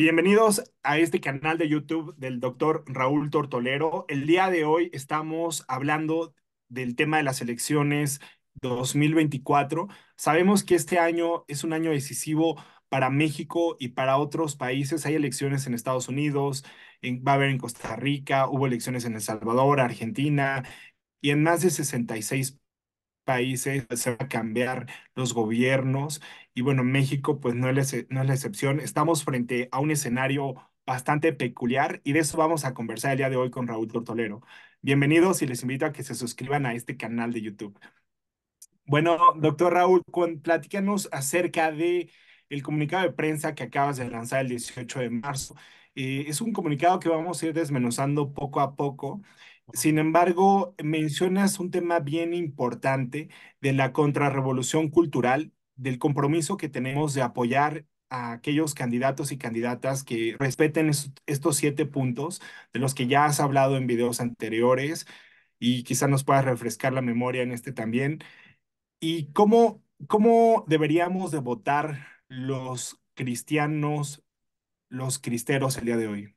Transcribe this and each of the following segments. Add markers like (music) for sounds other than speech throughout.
Bienvenidos a este canal de YouTube del doctor Raúl Tortolero. El día de hoy estamos hablando del tema de las elecciones 2024. Sabemos que este año es un año decisivo para México y para otros países. Hay elecciones en Estados Unidos, en, va a haber en Costa Rica, hubo elecciones en El Salvador, Argentina y en más de 66 países se van a cambiar los gobiernos y bueno, México pues no es, no es la excepción. Estamos frente a un escenario bastante peculiar y de eso vamos a conversar el día de hoy con Raúl Tortolero. Bienvenidos y les invito a que se suscriban a este canal de YouTube. Bueno, doctor Raúl, platícanos acerca de el comunicado de prensa que acabas de lanzar el 18 de marzo. Eh, es un comunicado que vamos a ir desmenuzando poco a poco sin embargo, mencionas un tema bien importante de la contrarrevolución cultural, del compromiso que tenemos de apoyar a aquellos candidatos y candidatas que respeten estos siete puntos de los que ya has hablado en videos anteriores y quizás nos puedas refrescar la memoria en este también. ¿Y cómo, cómo deberíamos de votar los cristianos, los cristeros el día de hoy?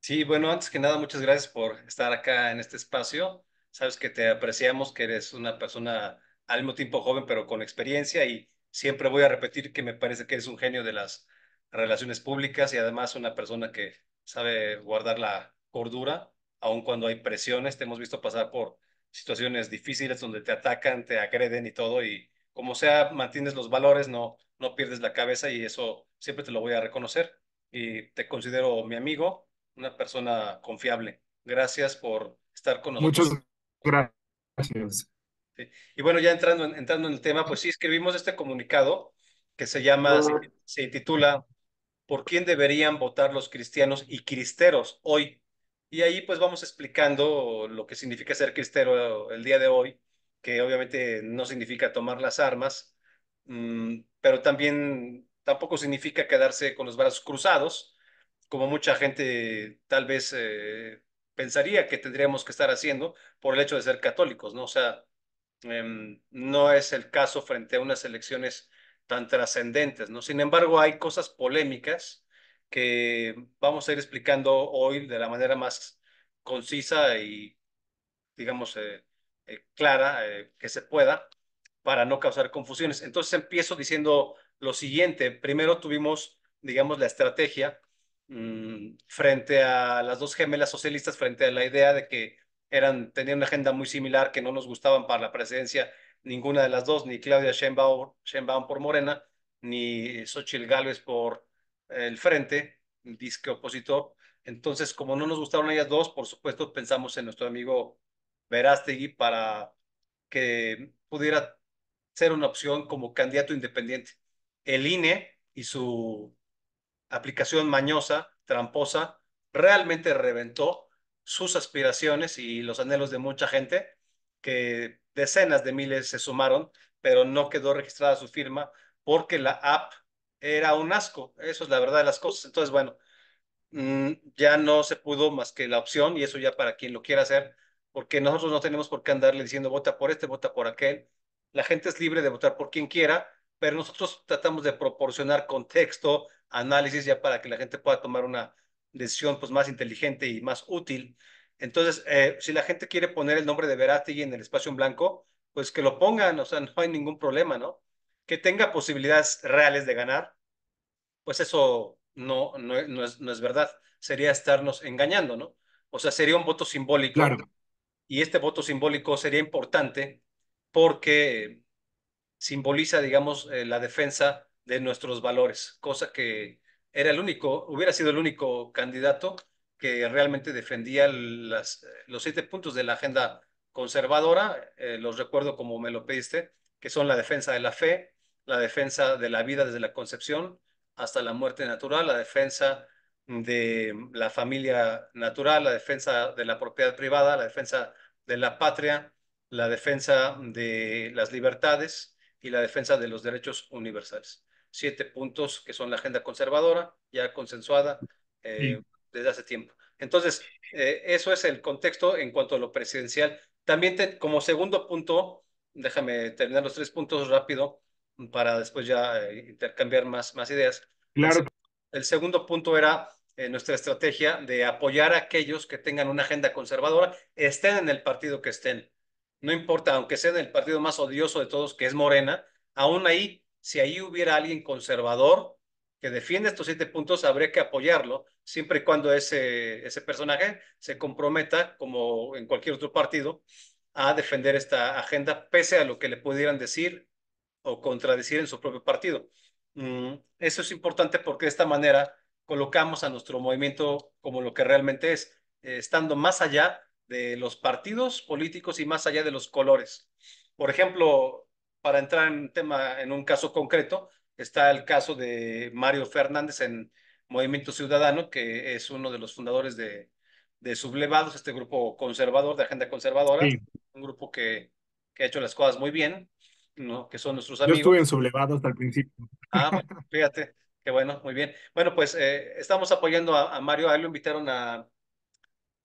Sí, bueno, antes que nada, muchas gracias por estar acá en este espacio. Sabes que te apreciamos, que eres una persona al mismo tiempo joven, pero con experiencia y siempre voy a repetir que me parece que eres un genio de las relaciones públicas y además una persona que sabe guardar la cordura, aun cuando hay presiones. Te hemos visto pasar por situaciones difíciles donde te atacan, te agreden y todo y como sea, mantienes los valores, no, no pierdes la cabeza y eso siempre te lo voy a reconocer y te considero mi amigo una persona confiable. Gracias por estar con nosotros. Muchas gracias. Y bueno, ya entrando en, entrando en el tema, pues sí, escribimos este comunicado que se llama, ah. se, se titula ¿Por quién deberían votar los cristianos y cristeros hoy? Y ahí pues vamos explicando lo que significa ser cristero el día de hoy, que obviamente no significa tomar las armas, mm, pero también tampoco significa quedarse con los brazos cruzados, como mucha gente tal vez eh, pensaría que tendríamos que estar haciendo por el hecho de ser católicos, ¿no? O sea, em, no es el caso frente a unas elecciones tan trascendentes, ¿no? Sin embargo, hay cosas polémicas que vamos a ir explicando hoy de la manera más concisa y, digamos, eh, eh, clara que se pueda para no causar confusiones. Entonces empiezo diciendo lo siguiente. Primero tuvimos, digamos, la estrategia Mm, frente a las dos gemelas socialistas, frente a la idea de que eran, tenían una agenda muy similar, que no nos gustaban para la presidencia ninguna de las dos, ni Claudia Sheinbaum, por Morena, ni Xochitl Gálvez por el Frente, el disque opositor. Entonces, como no nos gustaron ellas dos, por supuesto pensamos en nuestro amigo Verástegui para que pudiera ser una opción como candidato independiente. El INE y su aplicación mañosa, tramposa, realmente reventó sus aspiraciones y los anhelos de mucha gente, que decenas de miles se sumaron, pero no quedó registrada su firma porque la app era un asco. Eso es la verdad de las cosas. Entonces, bueno, mm, ya no se pudo más que la opción y eso ya para quien lo quiera hacer, porque nosotros no tenemos por qué andarle diciendo vota por este, vota por aquel. La gente es libre de votar por quien quiera pero nosotros tratamos de proporcionar contexto, análisis ya para que la gente pueda tomar una decisión pues más inteligente y más útil. Entonces, eh, si la gente quiere poner el nombre de Verástegui en el espacio en blanco, pues que lo pongan, o sea, no hay ningún problema, ¿no? Que tenga posibilidades reales de ganar, pues eso no, no, es, no es verdad, sería estarnos engañando, ¿no? O sea, sería un voto simbólico. Y este voto simbólico sería importante porque simboliza, digamos, eh, la defensa de nuestros valores, cosa que era el único, hubiera sido el único candidato que realmente defendía las, los siete puntos de la agenda conservadora, eh, los recuerdo como me lo pediste, que son la defensa de la fe, la defensa de la vida desde la concepción hasta la muerte natural, la defensa de la familia natural, la defensa de la propiedad privada, la defensa de la patria, la defensa de las libertades, y la defensa de los derechos universales. Siete puntos que son la agenda conservadora, ya consensuada eh, desde hace tiempo. Entonces, eh, eso es el contexto en cuanto a lo presidencial. También como segundo punto, déjame terminar los tres puntos rápido para después ya eh, intercambiar más, más ideas. Claro. El, segundo punto era nuestra estrategia de apoyar a aquellos que tengan una agenda conservadora, estén en el partido que estén no importa, aunque sea en el partido más odioso de todos, que es Morena, aún ahí, si ahí hubiera alguien conservador que defiende estos siete puntos, habría que apoyarlo, siempre y cuando ese, ese personaje se comprometa, como en cualquier otro partido, a defender esta agenda, pese a lo que le pudieran decir o contradecir en su propio partido. Mm, eso es importante porque de esta manera colocamos a nuestro movimiento como lo que realmente es, eh, estando más allá de los partidos políticos y más allá de los colores. Por ejemplo, para entrar en un tema, en un caso concreto, está el caso de Mario Fernández en Movimiento Ciudadano, que es uno de los fundadores de, Sublevados, este grupo conservador, de agenda conservadora, un grupo que, que ha hecho las cosas muy bien, ¿no? que son nuestros amigos. Yo estuve en Sublevados el principio. Ah, (laughs) fíjate, qué bueno, muy bien. Bueno, pues eh, estamos apoyando a, Mario, a él lo invitaron a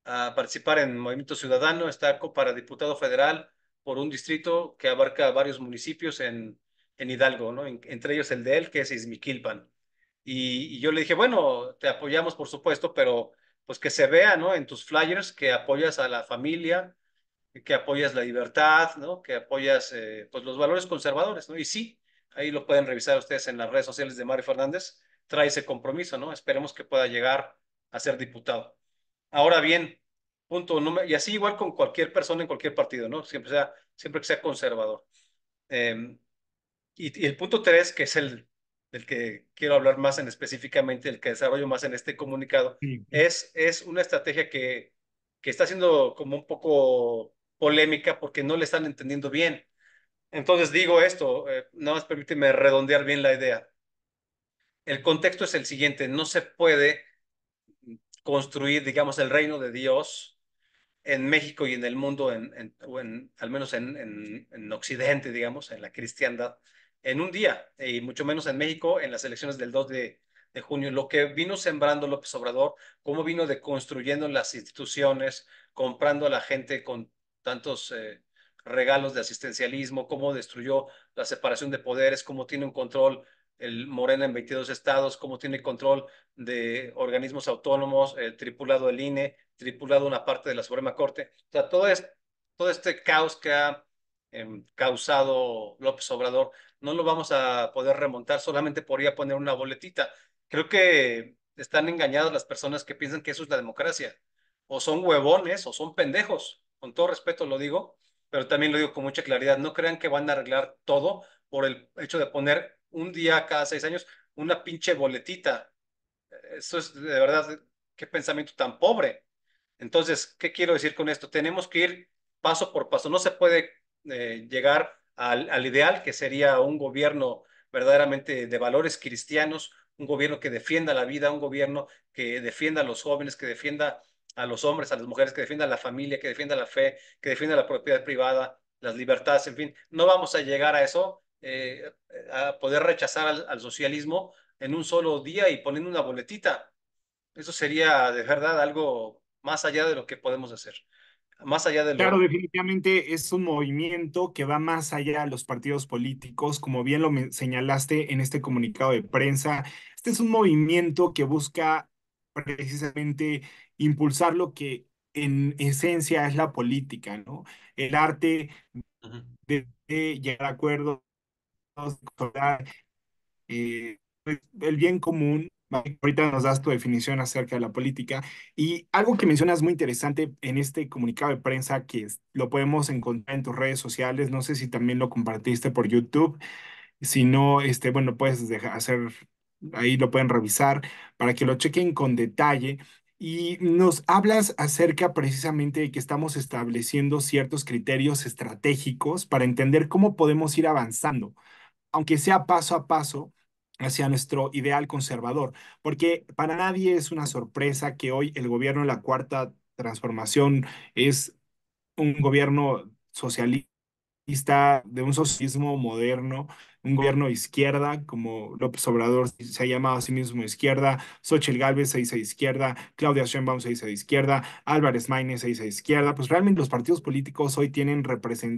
a participar en Movimiento Ciudadano, está para diputado federal por un distrito que abarca varios municipios en, en Hidalgo, ¿no? entre ellos el de él, que es Izmiquilpan. Y, yo le dije, bueno, te apoyamos por supuesto, pero pues que se vea, ¿no? En tus flyers que apoyas a la familia, que apoyas la libertad, ¿no? Que apoyas, eh, pues, los valores conservadores, ¿no? Y sí, ahí lo pueden revisar ustedes en las redes sociales de Mario Fernández, trae ese compromiso, ¿no? Esperemos que pueda llegar a ser diputado. Ahora bien, punto número, y así igual con cualquier persona en cualquier partido, ¿no? Siempre, sea, siempre que sea conservador. Em, y, el punto tres, que es el del que quiero hablar más en específicamente, el que desarrollo más en este comunicado, es, es una estrategia que, que está siendo como un poco polémica porque no le están entendiendo bien. Entonces digo esto, eh, nada más permíteme redondear bien la idea. El contexto es el siguiente, no se puede construir, digamos, el reino de Dios en México y en el mundo, en, o en al menos en, en, Occidente, digamos, en la cristiandad, en un día, eh, y mucho menos en México en las elecciones del 2 de, junio. Lo que vino sembrando López Obrador, cómo vino deconstruyendo las instituciones, comprando a la gente con tantos eh, regalos de asistencialismo, cómo destruyó la separación de poderes, cómo tiene un control el Morena en 22 estados, cómo tiene control de organismos autónomos, el eh, tripulado el INE, tripulado una parte de la Suprema Corte. O sea, todo, es, todo este caos que ha em, causado López Obrador, no lo vamos a poder remontar solamente por poner una boletita. Creo que están engañadas las personas que piensan que eso es la democracia. O son huevones o son pendejos. Con todo respeto lo digo, pero también lo digo con mucha claridad. No crean que van a arreglar todo por el hecho de poner un día cada seis años una pinche boletita. Eso es de verdad, qué pensamiento tan pobre. Entonces, ¿qué quiero decir con esto? Tenemos que ir paso por paso. No se puede eh, llegar al, al ideal que sería un gobierno verdaderamente de valores cristianos, un gobierno que defienda la vida, un gobierno que defienda a los jóvenes, que defienda a los hombres, a las mujeres, que defienda a la familia, que defienda la fe, que defienda la propiedad privada, las libertades, en fin. No vamos a llegar a eso eh, a poder rechazar al, socialismo en un solo día y poniendo una boletita. Eso sería de verdad algo más allá de lo que podemos hacer. Más allá de Claro, definitivamente es un movimiento que va más allá de los partidos políticos, como bien lo señalaste en este comunicado de prensa. Este es un movimiento que busca precisamente impulsar lo que en esencia es la política, ¿no? El arte de, de llegar a acuerdos, pues, el bien común. Ahorita nos das tu definición acerca de la política. Y algo que mencionas muy interesante en este comunicado de prensa, que lo podemos encontrar en tus redes sociales, no sé si también lo compartiste por YouTube, si no, este, bueno, puedes dejar, hacer, ahí lo pueden revisar para que lo chequen con detalle. Y nos hablas acerca precisamente de que estamos estableciendo ciertos criterios estratégicos para entender cómo podemos ir avanzando aunque sea paso a paso, hacia nuestro ideal conservador, porque para nadie es una sorpresa que hoy el gobierno de la Cuarta Transformación es un gobierno socialista, de un socialismo moderno, un gobierno izquierda, como López Obrador se ha llamado a sí mismo izquierda, Xochitl Galvez se dice de izquierda, Claudia Sheinbaum se dice de izquierda, Álvarez Maine se dice de izquierda, pues realmente los partidos políticos hoy tienen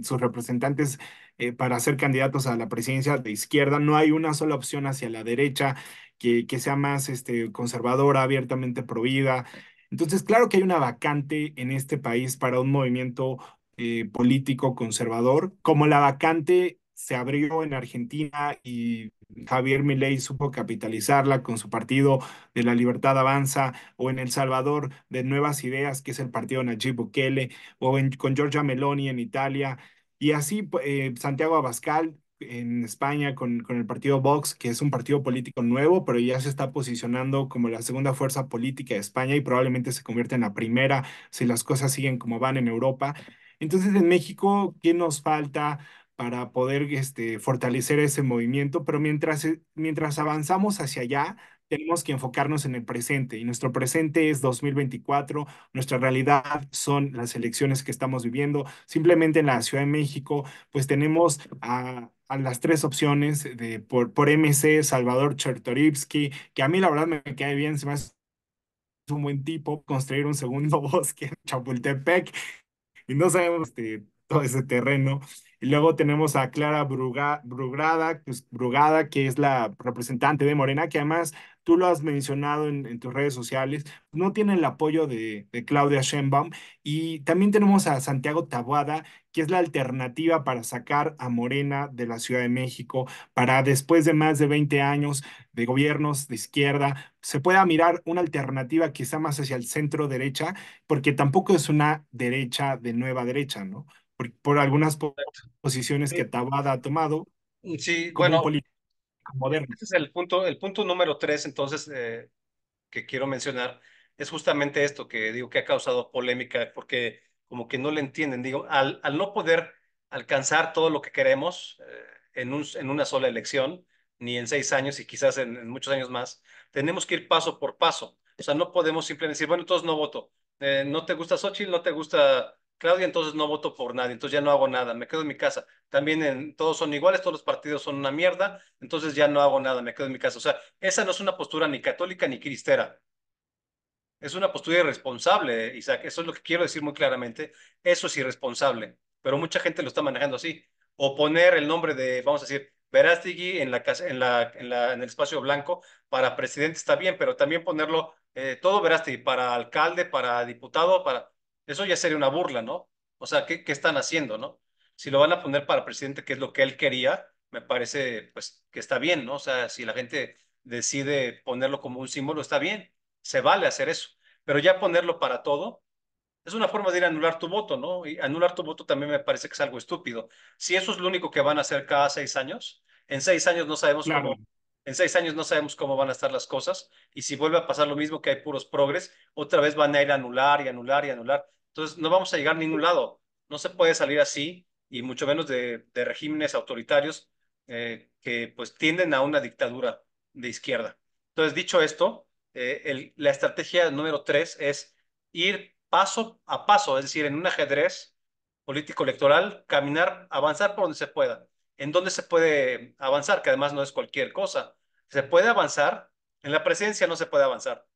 sus representantes eh, para ser candidatos a la presidencia de izquierda, no hay una sola opción hacia la derecha que, que sea más este, conservadora, abiertamente prohibida. Entonces, claro que hay una vacante en este país para un movimiento eh, político conservador, como la vacante se abrió en Argentina y Javier Milei supo capitalizarla con su partido de la Libertad Avanza o en El Salvador de Nuevas Ideas, que es el partido Nayib Bukele, o con Giorgia Meloni en Italia. Y así eh, Santiago Abascal en España con, con, el partido Vox, que es un partido político nuevo, pero ya se está posicionando como la segunda fuerza política de España y probablemente se convierte en la primera si las cosas siguen como van en Europa. Entonces, en México, ¿qué nos falta? para poder este, fortalecer ese movimiento, pero mientras, e, mientras avanzamos hacia allá, tenemos que enfocarnos en el presente y nuestro presente es 2024, nuestra realidad son las elecciones que estamos viviendo. Simplemente en la Ciudad de México, pues tenemos a, a las tres opciones de, por, por MC, Salvador Chertorivsky, que a mí la verdad me cae bien, se me un buen tipo construir un segundo (laughs) bosque en Chapultepec y no sabemos este, todo ese terreno. Y luego tenemos a Clara Bruga, pues, Brugada, que es la representante de Morena, que además tú lo has mencionado en, tus redes sociales, no tiene el apoyo de, Claudia Sheinbaum. Y también tenemos a Santiago Tabuada, que es la alternativa para sacar a Morena de la Ciudad de México, para después de más de 20 años de gobiernos de izquierda, se pueda mirar una alternativa quizá más hacia el centro derecha, porque tampoco es una derecha de nueva derecha, ¿no? por, algunas posiciones que Tabada ha tomado. Sí, bueno, moderno. Ese es el punto, el punto número tres, entonces, eh, que quiero mencionar, es justamente esto que digo que ha causado polémica, porque como que no le entienden, digo, al, al no poder alcanzar todo lo que queremos eh, en, un, en una sola elección, ni en seis años y quizás en, muchos años más, tenemos que ir paso por paso. O sea, no podemos simplemente decir, bueno, entonces no voto. Eh, no te gusta Xochitl, no te gusta Claudia, entonces no voto por nadie, entonces ya no hago nada, me quedo en mi casa. También en, todos son iguales, todos los partidos son una mierda, entonces ya no hago nada, me quedo en mi casa. O sea, esa no es una postura ni católica ni cristera. Es una postura irresponsable, Isaac. Eso es lo que quiero decir muy claramente. Eso es irresponsable, pero mucha gente lo está manejando así. O poner el nombre de, vamos a decir, Verástigui en la, en, la, en, el espacio blanco para presidente está bien, pero también ponerlo eh, todo Verástigui, para alcalde, para diputado, para eso ya sería una burla, ¿no? O sea, ¿qué, qué están haciendo, no? Si lo van a poner para presidente, que es lo que él quería, me parece pues que está bien, ¿no? O sea, si la gente decide ponerlo como un símbolo, está bien, se vale hacer eso, pero ya ponerlo para todo es una forma de ir a anular tu voto, ¿no? Y anular tu voto también me parece que es algo estúpido. Si eso es lo único que van a hacer cada seis años, en seis años no sabemos cómo. En seis años no sabemos cómo van a estar las cosas y si vuelve a pasar lo mismo que hay puros progres, otra vez van a ir a anular y anular y anular. Entonces, no vamos a llegar a ningún lado. No se puede salir así, y mucho menos de, regímenes autoritarios eh, que pues tienden a una dictadura de izquierda. Entonces, dicho esto, eh, la estrategia número tres es ir paso a paso, es decir, en un ajedrez político-electoral, caminar, avanzar por donde se pueda. En dónde se puede avanzar, que además no es cualquier cosa. Se puede avanzar, en la presencia no se puede avanzar.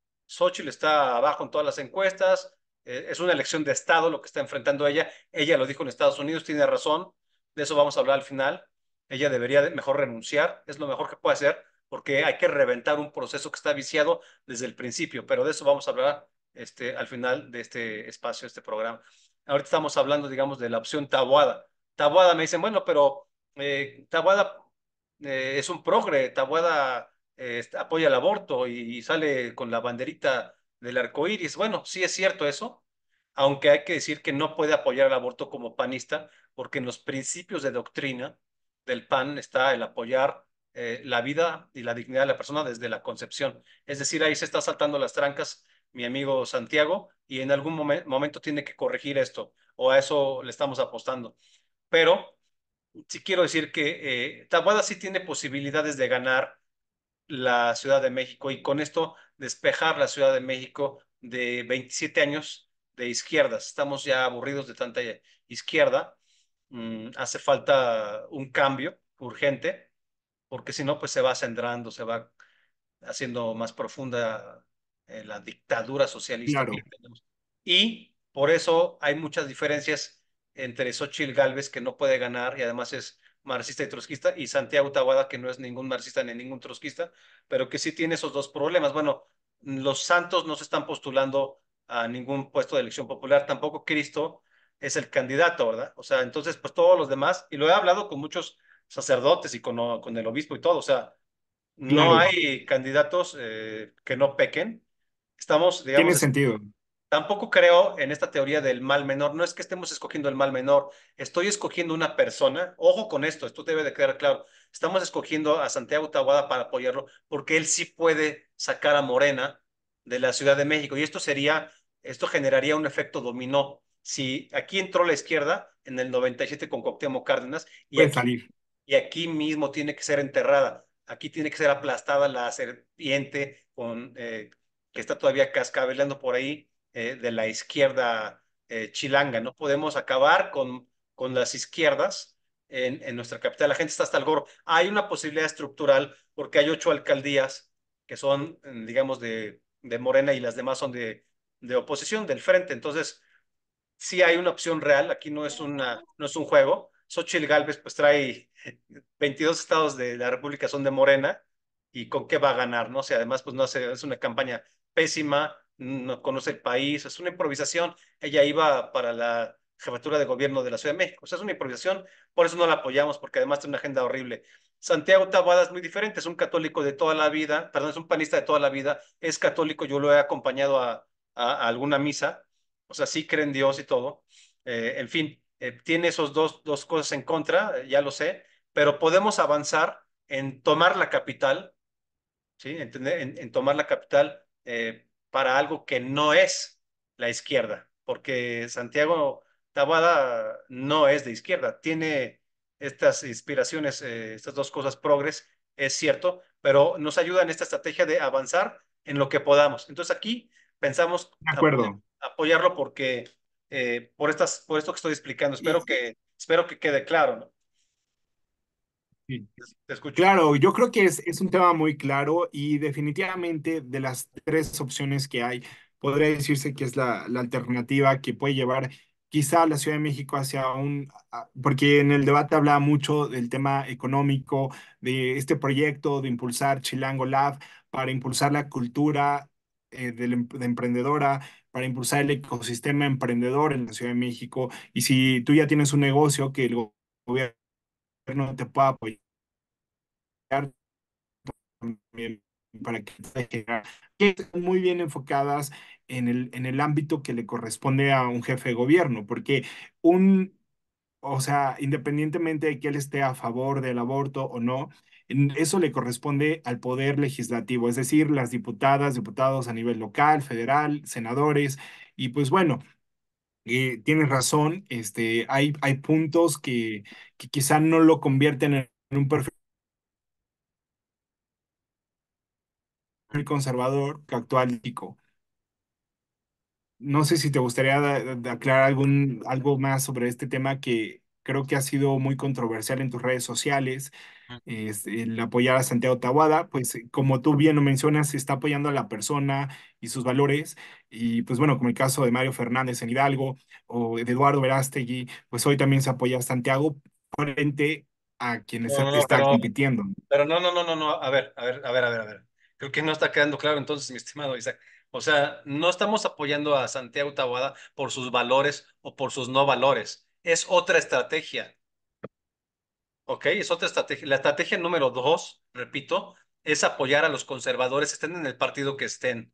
le está abajo en todas las encuestas, eh, es una elección de Estado lo que está enfrentando ella. Ella lo dijo en Estados Unidos, tiene razón, de eso vamos a hablar al final. Ella debería mejor renunciar, es lo mejor que puede hacer, porque hay que reventar un proceso que está viciado desde el principio, pero de eso vamos a hablar este, al final de este espacio, este programa. Ahorita estamos hablando, digamos, de la opción Tabuada. Tabuada me dicen, bueno, pero eh, Tabuada eh, es un progre, Tabuada apoya el aborto y sale con la banderita del arco iris. Bueno, sí es cierto eso, aunque hay que decir que no puede apoyar el aborto como panista, porque en los principios de doctrina del PAN está el apoyar eh, la vida y la dignidad de la persona desde la concepción. Es decir, ahí se está saltando las trancas mi amigo Santiago y en algún momento tiene que corregir esto o a eso le estamos apostando. Pero sí quiero decir que eh, Tabuada sí tiene posibilidades de ganar la Ciudad de México y con esto despejar la Ciudad de México de 27 años de izquierdas. Estamos ya aburridos de tanta izquierda. Mm, hace falta un cambio urgente, porque si no, pues se va acendrando, se va haciendo más profunda eh, la dictadura socialista Y por eso hay muchas diferencias entre Xochitl Galvez, que no puede ganar y además es marxista y trotskista, y Santiago Tawada, que no es ningún marxista ni ningún trotskista, pero que sí tiene esos dos problemas. Bueno, los santos no se están postulando a ningún puesto de elección popular, tampoco Cristo es el candidato, ¿verdad? O sea, entonces, pues todos los demás, y lo he hablado con muchos sacerdotes y con, con el obispo y todo, o sea, no hay candidatos eh, que no pequen. Estamos, digamos, Tiene sentido. Tampoco creo en esta teoría del mal menor. No es que estemos escogiendo el mal menor. Estoy escogiendo una persona. Ojo con esto, esto debe de quedar claro. Estamos escogiendo a Santiago Tahuada para apoyarlo porque él sí puede sacar a Morena de la Ciudad de México. Y esto sería, esto generaría un efecto dominó. Si aquí entró la izquierda en el 97 con Coctemo Cárdenas y, aquí, salir. y aquí mismo tiene que ser enterrada. Aquí tiene que ser aplastada la serpiente con, eh, que está todavía cascabelando por ahí eh, de la izquierda eh, chilanga. No podemos acabar con, con las izquierdas en, nuestra capital. La gente está hasta el gorro. Hay una posibilidad estructural porque hay ocho alcaldías que son, mm, digamos, de, Morena y las demás son de, de oposición, del frente. Entonces, si hay una opción real. Aquí no es, una, no es un juego. Xochitl Galvez pues trae 22 (laughs) estados de la República son de Morena y con qué va a ganar, ¿no? O además pues no hace, es una campaña pésima, no conoce el país, es una improvisación. Ella iba para la jefatura de gobierno de la Ciudad de México, o sea, es una improvisación, por eso no la apoyamos, porque además tiene una agenda horrible. Santiago Taboada es muy diferente, es un católico de toda la vida, perdón, es un panista de toda la vida, es católico, yo lo he acompañado a, alguna misa, o sea, sí cree en Dios y todo. Eh, en fin, eh, tiene esos dos, dos cosas en contra, eh, ya lo sé, pero podemos avanzar en tomar la capital, ¿sí? En, tomar la capital, eh, para algo que no es la izquierda, porque Santiago Tabada no es de izquierda, tiene estas inspiraciones, eh, estas dos cosas progres, es cierto, pero nos ayuda en esta estrategia de avanzar en lo que podamos. Entonces aquí pensamos apoyarlo porque eh, por, estas, esto que estoy explicando, espero, que, espero que quede claro. ¿no? Claro, yo creo que es, es un tema muy claro y definitivamente de las tres opciones que hay, podría decirse que es la, la alternativa que puede llevar quizá la Ciudad de México hacia un, porque en el debate hablaba mucho del tema económico, de este proyecto de impulsar Chilango Lab para impulsar la cultura eh, em, de, emprendedora, para impulsar el ecosistema emprendedor en la Ciudad de México. Y si tú ya tienes un negocio que el gobierno no te pueda apoyar para que están muy bien enfocadas en el, en el ámbito que le corresponde a un jefe de gobierno, porque un, o sea, independientemente de que él esté a favor del aborto o no, eso le corresponde al poder legislativo, es decir, las diputadas, diputados a nivel local, federal, senadores, y pues bueno, eh, tienes razón, este, hay, hay puntos que, que quizá no lo convierten en, un perfil conservador actual. No sé si te gustaría eh, aclarar algún, algo más sobre este tema que creo que ha sido muy controversial en tus redes sociales, el apoyar a Santiago Tawada, pues eh, como tú bien lo mencionas, está apoyando a la persona y sus valores, y pues bueno, como el caso de Mario Fernández en Hidalgo o de Eduardo Verástegui, pues hoy también se apoya a Santiago frente a quienes están compitiendo. Pero no, no, no, no, no, a ver, a ver, a ver, a ver, a ver. Creo que no está quedando claro entonces, mi estimado Isaac. O sea, no estamos apoyando a Santiago Tawada por sus valores o por sus no valores es otra estrategia. ¿Ok? Es otra estrategia. La estrategia número dos, repito, es apoyar a los conservadores, estén en el partido que estén.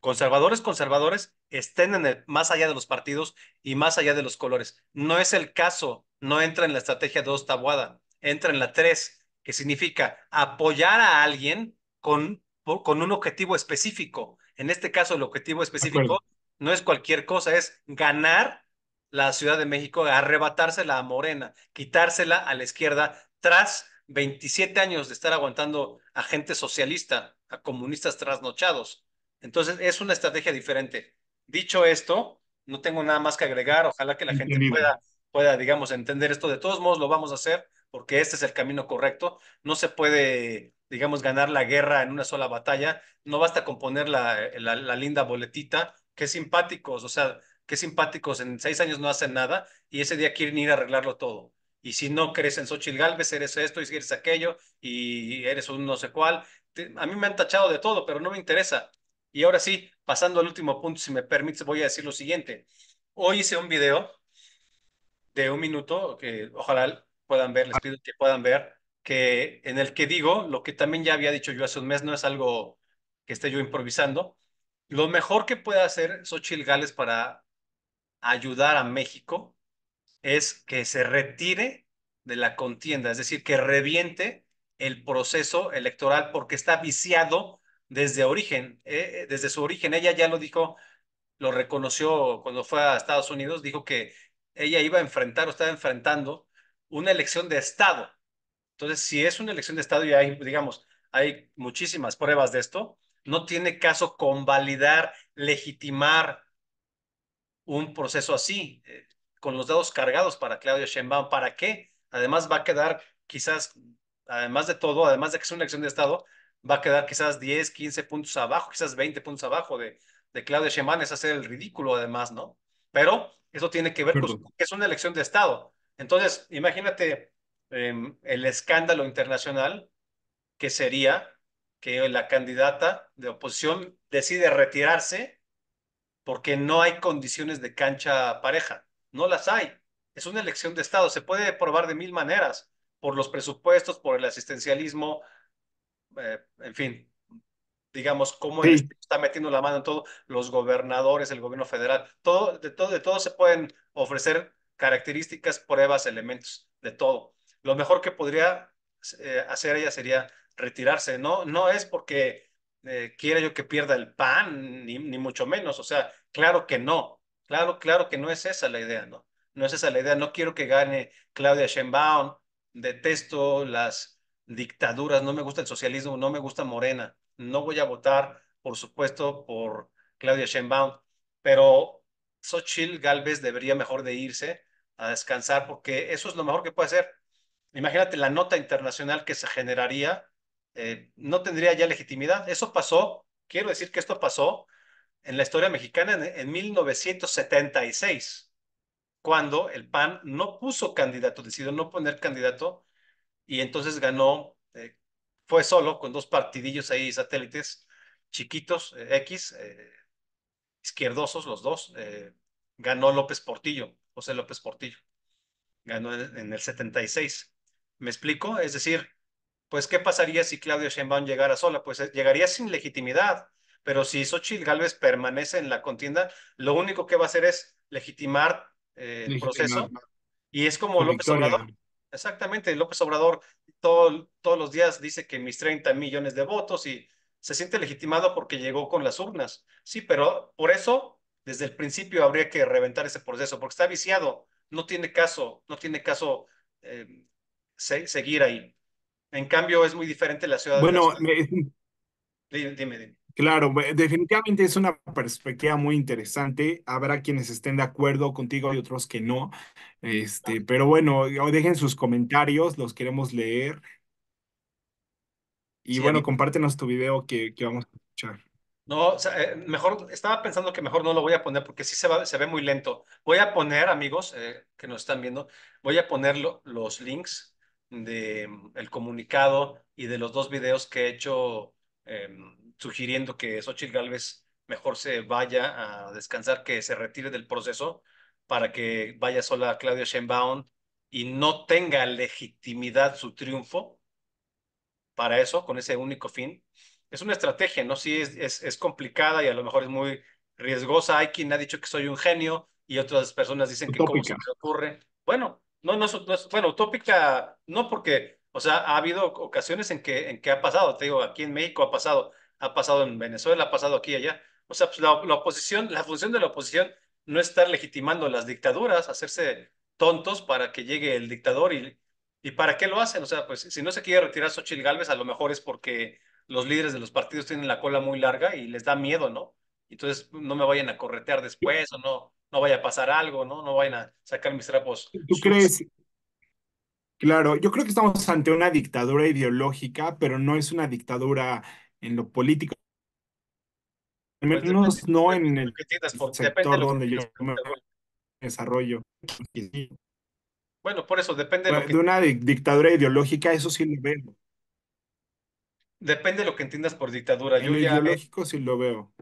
Conservadores, conservadores, estén en el, más allá de los partidos y más allá de los colores. No es el caso, no entra en la estrategia dos tabuada, entra en la tres, que significa apoyar a alguien con, con un objetivo específico. En este caso, el objetivo específico no es cualquier cosa, es ganar la Ciudad de México, arrebatársela a Morena, quitársela a la izquierda tras 27 años de estar aguantando a gente socialista, a comunistas trasnochados. Entonces, es una estrategia diferente. Dicho esto, no tengo nada más que agregar. Ojalá que la gente pueda, pueda, digamos, entender esto. De todos modos, lo vamos a hacer porque este es el camino correcto. No se puede, digamos, ganar la guerra en una sola batalla. No basta con poner la, la, linda boletita, que simpáticos, o sea, qué simpáticos, en seis años no hacen nada y ese día quieren ir a arreglarlo todo. Y si no crees en Xochitl Galvez, eres esto y eres aquello y eres un no sé cuál. A mí me han tachado de todo, pero no me interesa. Y ahora sí, pasando al último punto, si me permites, voy a decir lo siguiente. Hoy hice un video de un minuto, que ojalá puedan ver, les pido que puedan ver, que en el que digo lo que también ya había dicho yo hace un mes, no es algo que esté yo improvisando. Lo mejor que puede hacer Xochitl Gales para ayudar a México es que se retire de la contienda, es decir, que reviente el proceso electoral porque está viciado desde origen, eh, eh, desde su origen. Ella ya lo dijo, lo reconoció cuando fue a Estados Unidos, dijo que ella iba a enfrentar o estaba enfrentando una elección de Estado. Entonces, si es una elección de Estado y hay, digamos, hay muchísimas pruebas de esto, no tiene caso convalidar, legitimar un proceso así, eh, con los dados cargados para Claudia Sheinbaum. ¿Para qué? Además va a quedar quizás, además de todo, además de que es una elección de Estado, va a quedar quizás 10, 15 puntos abajo, quizás 20 puntos abajo de, de Claudio Sheinbaum. Es hacer el ridículo además, ¿no? Pero eso tiene que ver con que es una elección de Estado. Entonces, imagínate em, el escándalo internacional que sería que la candidata de oposición decide retirarse porque no hay condiciones de cancha pareja, no las hay. Es una elección de Estado, se puede probar de mil maneras, por los presupuestos, por el asistencialismo, eh, en fin, digamos, cómo está metiendo la mano en todo, los gobernadores, el gobierno federal, todo, de todo, de todo se pueden ofrecer características, pruebas, elementos, de todo. Lo mejor que podría eh, hacer ella sería retirarse, no, no es porque eh, quiera yo que pierda el pan, ni mucho menos, o sea, Claro que no, claro, claro que no es esa la idea, ¿no? No es esa la idea, no quiero que gane Claudia Sheinbaum, detesto las dictaduras, no me gusta el socialismo, no me gusta Morena, no voy a votar, por supuesto, por Claudia Sheinbaum, pero Xochitl Galvez debería mejor de irse a descansar porque eso es lo mejor que puede hacer. Imagínate la nota internacional que se generaría, eh, no tendría ya legitimidad. Eso pasó, quiero decir que esto pasó en la historia mexicana en, 1976, cuando el PAN no puso candidato, decidió no poner candidato y entonces ganó, eh, fue solo con dos partidillos ahí, satélites chiquitos, eh, X, eh, izquierdosos los dos, ganó López Portillo, José López Portillo, ganó en, el 76. ¿Me explico? Es decir, pues, ¿qué pasaría si Claudio Sheinbaum llegara sola? Pues llegaría sin legitimidad, pero si Xochitl Gálvez permanece en la contienda, lo único que va a hacer es legitimar eh, el proceso. Y es como López Obrador. Exactamente, López Obrador todo, todos los días dice que mis 30 millones de votos y se siente legitimado porque llegó con las urnas. Sí, pero por eso desde el principio habría que reventar ese proceso porque está viciado, no tiene caso, no tiene caso em, seguir ahí. En cambio, es muy diferente la ciudad. Bueno, de dime, dime. Claro, definitivamente es una perspectiva muy interesante. Habrá quienes estén de acuerdo contigo y otros que no. Este, pero bueno, dejen sus comentarios, los queremos leer. Y bueno, compártenos tu video que, vamos a escuchar. No, eh, mejor, estaba pensando que mejor no lo voy a poner porque sí se, va, se ve muy lento. Voy a poner, amigos eh, que nos están viendo, voy a poner los links del mm, el comunicado y de los dos videos que he hecho em, sugiriendo que Xochitl Galvez mejor se vaya a descansar, que se retire del proceso para que vaya sola Claudia Sheinbaum y no tenga legitimidad su triunfo para eso, con ese único fin. Es una estrategia, ¿no? Sí, es, es, complicada y a lo mejor es muy riesgosa. Hay quien ha dicho que soy un genio y otras personas dicen que cómo se me ocurre. Bueno, no, no, es, bueno, utópica, no porque, o sea, ha habido ocasiones en que, en que ha pasado, te digo, aquí en México ha pasado, ha pasado en Venezuela, ha pasado aquí y allá. O sea, pues, la, oposición, la función de la oposición no es estar legitimando las dictaduras, hacerse tontos para que llegue el dictador y, y para qué lo hacen. O sea, pues si no se quiere retirar Xochitl Galvez, a lo mejor es porque los líderes de los partidos tienen la cola muy larga y les da miedo, ¿no? Entonces no me vayan a corretear después o no, no vaya a pasar algo, ¿no? No vayan a sacar mis trapos. ¿Tú crees? Claro, yo creo que estamos ante una dictadura ideológica, pero no es una dictadura en lo político. Pues, no en el sector donde yo me desarrollo. Bueno, por eso depende de, una dictadura ideológica, eso sí lo veo. Depende de lo que entiendas por dictadura. En yo lo ideológico sí lo veo.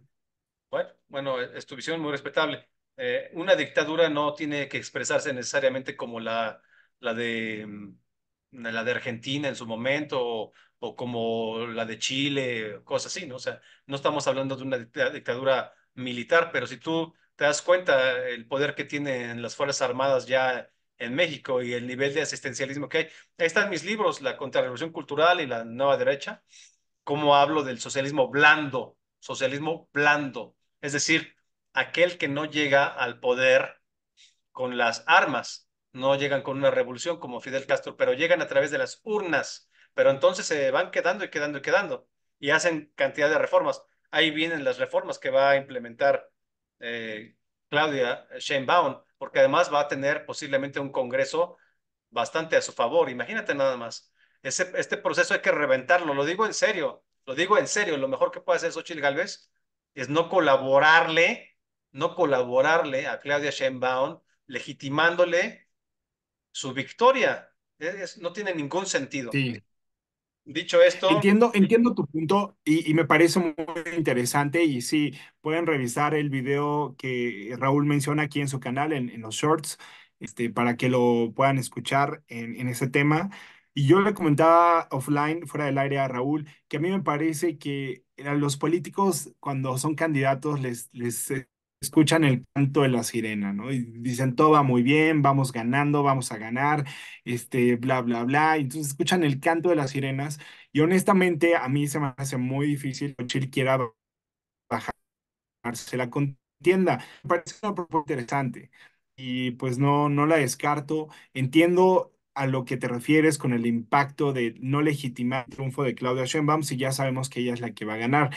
Bueno, bueno, es tu visión muy respetable. Eh, una dictadura no tiene que expresarse necesariamente como la, la de mm, la de Argentina en su momento, o, como la de Chile, cosas así, ¿no? O sea, no estamos hablando de una dictadura militar, pero si tú te das cuenta el poder que tienen las Fuerzas Armadas ya en México y el nivel de asistencialismo que hay, ahí están mis libros, La Contrarrevolución Cultural y la Nueva Derecha, cómo hablo del socialismo blando, socialismo blando, es decir, aquel que no llega al poder con las armas, no llegan con una revolución como Fidel Castro, pero llegan a través de las urnas, pero entonces se van quedando y quedando y quedando y hacen cantidad de reformas. Ahí vienen las reformas que va a implementar eh, Claudia Sheinbaum, porque además va a tener posiblemente un Congreso bastante a su favor. Imagínate nada más. este proceso hay que reventarlo, lo digo en serio, lo digo en serio. Lo mejor que puede hacer Xochitl Galvez es no colaborarle, no colaborarle a Claudia Sheinbaum, legitimándole su victoria. E-, no tiene ningún sentido. Dicho esto. Entiendo, entiendo tu punto y, me parece muy interesante. Y sí, pueden revisar el video que Raúl menciona aquí en su canal, en, los shorts, este, para que lo puedan escuchar en, en ese tema. Y yo le comentaba offline, fuera del aire a Raúl, que a mí me parece que a los políticos cuando son candidatos les eh, escuchan el canto de la sirena, ¿no? dicen, todo va muy bien, vamos ganando, vamos a ganar, este, bla, bla, bla. entonces escuchan el canto de las sirenas y honestamente a mí se me hace muy difícil que Chile quiera bajarse la contienda. Me parece una propuesta interesante y pues no, no la descarto. Entiendo a lo que te refieres con el impacto de no legitimar el triunfo de Claudia Sheinbaum si ya sabemos que ella es la que va a ganar.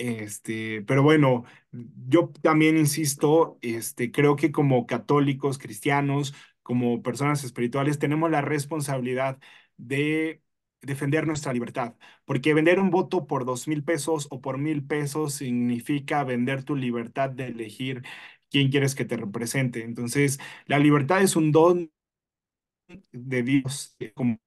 Este, pero bueno, yo también insisto, este, creo que como católicos, cristianos, como personas espirituales, tenemos la responsabilidad de defender nuestra libertad, porque vender un voto por dos mil pesos o por mil pesos significa vender tu libertad de elegir quién quieres que te represente. Entonces, la libertad es un don de Dios, como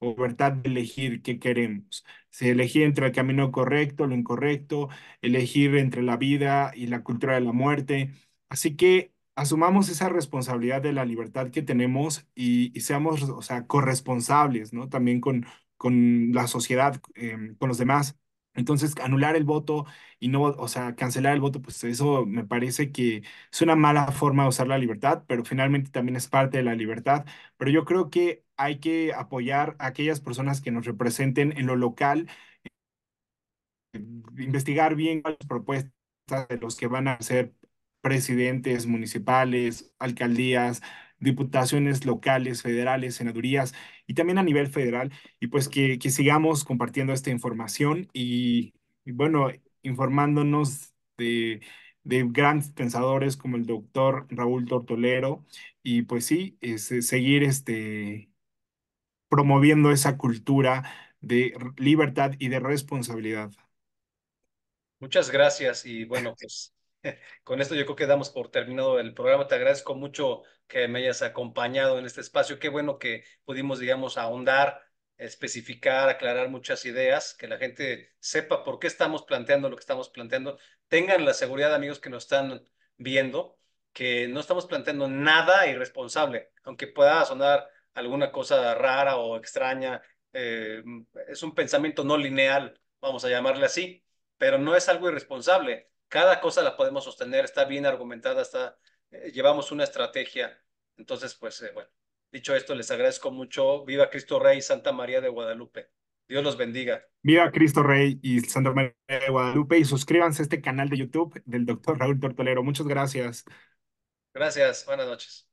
o libertad de elegir qué queremos. Si elegir entre el camino correcto, lo incorrecto, elegir entre la vida y la cultura de la muerte. Así que asumamos esa responsabilidad de la libertad que tenemos y, seamos, o sea, corresponsables, ¿no? También con, con la sociedad, em, con los demás. Entonces, anular el voto y no, o sea, cancelar el voto, pues eso me parece que es una mala forma de usar la libertad, pero finalmente también es parte de la libertad. Pero yo creo que hay que apoyar a aquellas personas que nos representen en lo local, eh, investigar bien las propuestas de los que van a ser presidentes municipales, alcaldías, diputaciones locales, federales, senadurías y también a nivel federal. Y pues que, que sigamos compartiendo esta información y, bueno, informándonos de, de, grandes pensadores como el doctor Raúl Tortolero y pues sí, es, seguir este, promoviendo esa cultura de libertad y de responsabilidad. Muchas gracias y bueno, pues (laughs) con esto yo creo que damos por terminado el programa. Te agradezco mucho que me hayas acompañado en este espacio. Qué bueno que pudimos, digamos, ahondar, especificar, aclarar muchas ideas, que la gente sepa por qué estamos planteando lo que estamos planteando. Tengan la seguridad, amigos, que nos están viendo, que no estamos planteando nada irresponsable, aunque pueda sonar alguna cosa rara o extraña. Eh, es un pensamiento no lineal, vamos a llamarle así, pero no es algo irresponsable. Cada cosa la podemos sostener, está bien argumentada, está, eh, llevamos una estrategia. Entonces, pues eh, bueno, dicho esto, les agradezco mucho. Viva Cristo Rey, Santa María de Guadalupe. Dios los bendiga. Viva Cristo Rey y Santa María de Guadalupe y suscríbanse a este canal de YouTube del doctor Raúl Tortolero. Muchas gracias. Gracias, buenas noches.